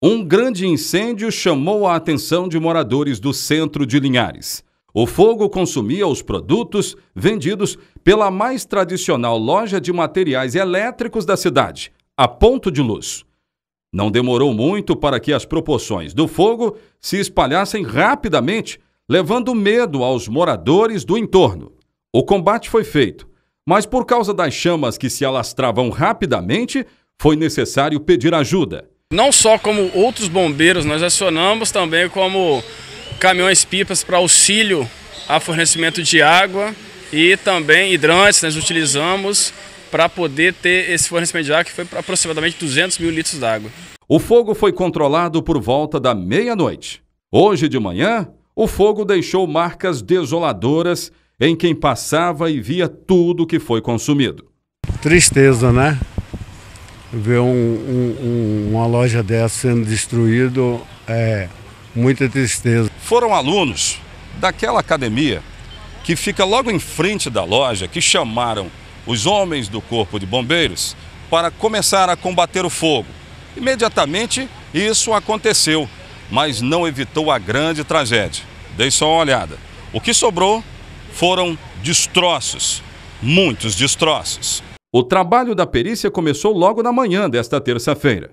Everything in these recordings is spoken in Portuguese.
Um grande incêndio chamou a atenção de moradores do centro de Linhares. O fogo consumia os produtos vendidos pela mais tradicional loja de materiais elétricos da cidade, a Ponto de Luz. Não demorou muito para que as proporções do fogo se espalhassem rapidamente, levando medo aos moradores do entorno. O combate foi feito, mas por causa das chamas que se alastravam rapidamente, foi necessário pedir ajuda. Não só como outros bombeiros nós acionamos, também como caminhões-pipas para auxílio a fornecimento de água e também hidrantes nós utilizamos para poder ter esse fornecimento de água que foi para aproximadamente 200 mil litros d'água. O fogo foi controlado por volta da meia-noite. Hoje de manhã, o fogo deixou marcas desoladoras em quem passava e via tudo que foi consumido. Tristeza, né? ver um, um, uma loja dessa sendo destruída é muita tristeza. Foram alunos daquela academia que fica logo em frente da loja que chamaram os homens do Corpo de Bombeiros para começar a combater o fogo. Imediatamente isso aconteceu, mas não evitou a grande tragédia. Dei só uma olhada. O que sobrou foram destroços, muitos destroços. O trabalho da perícia começou logo na manhã desta terça-feira.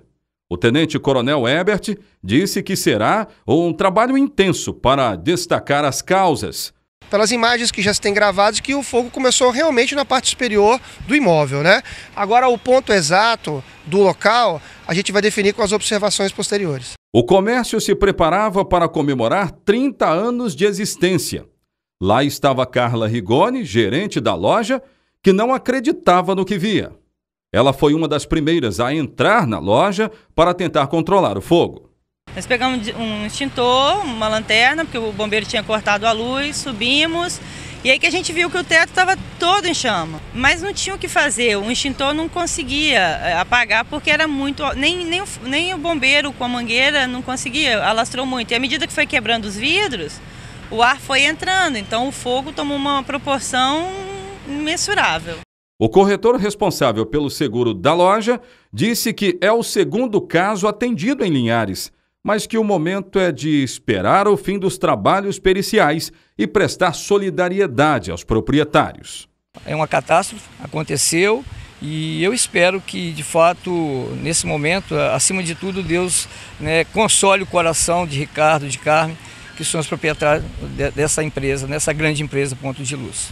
O tenente-coronel Ebert disse que será um trabalho intenso para destacar as causas. Pelas imagens que já se tem gravadas, que o fogo começou realmente na parte superior do imóvel, né? Agora, o ponto exato do local, a gente vai definir com as observações posteriores. O comércio se preparava para comemorar 30 anos de existência. Lá estava Carla Rigoni, gerente da loja, que não acreditava no que via. Ela foi uma das primeiras a entrar na loja para tentar controlar o fogo. Nós pegamos um extintor, uma lanterna, porque o bombeiro tinha cortado a luz, subimos. E aí que a gente viu que o teto estava todo em chama. Mas não tinha o que fazer, o extintor não conseguia eh, apagar porque era muito. Nem, nem, nem o bombeiro com a mangueira não conseguia, alastrou muito. E à medida que foi quebrando os vidros, o ar foi entrando. Então o fogo tomou uma proporção imensurável. O corretor responsável pelo seguro da loja disse que é o segundo caso atendido em Linhares, mas que o momento é de esperar o fim dos trabalhos periciais e prestar solidariedade aos proprietários. É uma catástrofe, aconteceu e eu espero que, de fato, nesse momento, acima de tudo, Deus né, console o coração de Ricardo, de Carmen, que são os proprietários dessa empresa, dessa grande empresa Ponto de Luz.